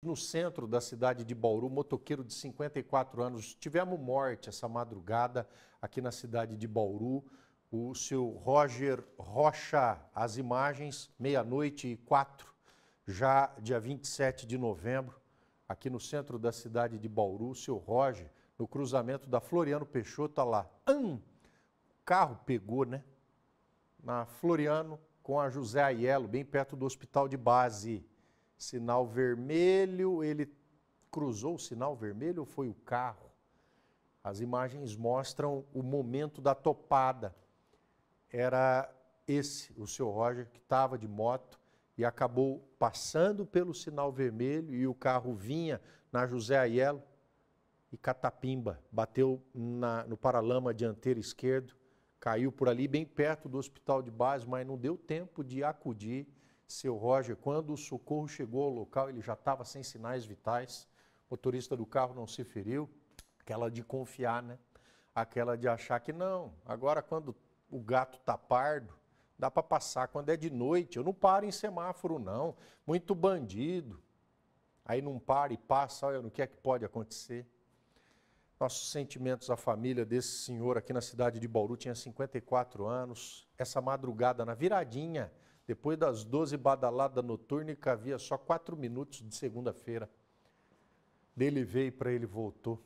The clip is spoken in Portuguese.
No centro da cidade de Bauru, motoqueiro de 54 anos, tivemos morte essa madrugada aqui na cidade de Bauru. O seu Roger Rocha, as imagens, meia-noite e quatro, já dia 27 de novembro, aqui no centro da cidade de Bauru, o seu Roger, no cruzamento da Floriano Peixoto, tá lá, hum, o carro pegou, né? Na Floriano com a José Aiello, bem perto do hospital de base sinal vermelho, ele cruzou o sinal vermelho ou foi o carro? As imagens mostram o momento da topada. Era esse, o seu Roger, que estava de moto e acabou passando pelo sinal vermelho e o carro vinha na José Aiello e catapimba, bateu na, no paralama dianteiro esquerdo, caiu por ali bem perto do hospital de base, mas não deu tempo de acudir seu Roger, quando o socorro chegou ao local, ele já estava sem sinais vitais, o motorista do carro não se feriu, aquela de confiar, né? Aquela de achar que não, agora quando o gato tá pardo, dá para passar quando é de noite, eu não paro em semáforo não, muito bandido. Aí não para e passa, olha o que é que pode acontecer. Nossos sentimentos à família desse senhor aqui na cidade de Bauru, tinha 54 anos, essa madrugada na viradinha, depois das 12 badaladas noturnas havia só quatro minutos de segunda-feira. Dele veio para ele voltou.